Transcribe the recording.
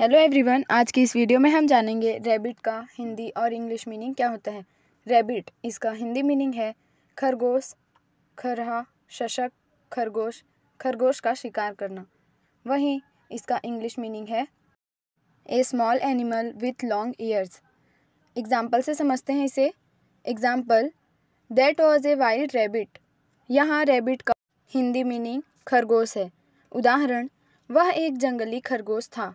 hello everyone आज की इस वीडियो में हम जानेंगे रैबिट का हिंदी और इंग्लिश मीनिंग क्या होता है रैबिट इसका हिंदी मीनिंग है खरगोश खरहा शशक खरगोश खरगोश का शिकार करना वहीं इसका इंग्लिश मीनिंग है a small animal with long ears example से समझते हैं इसे example that was a wild rabbit यहाँ रैबिट का हिंदी मीनिंग खरगोश है उदाहरण वह एक जंगली खरगोश था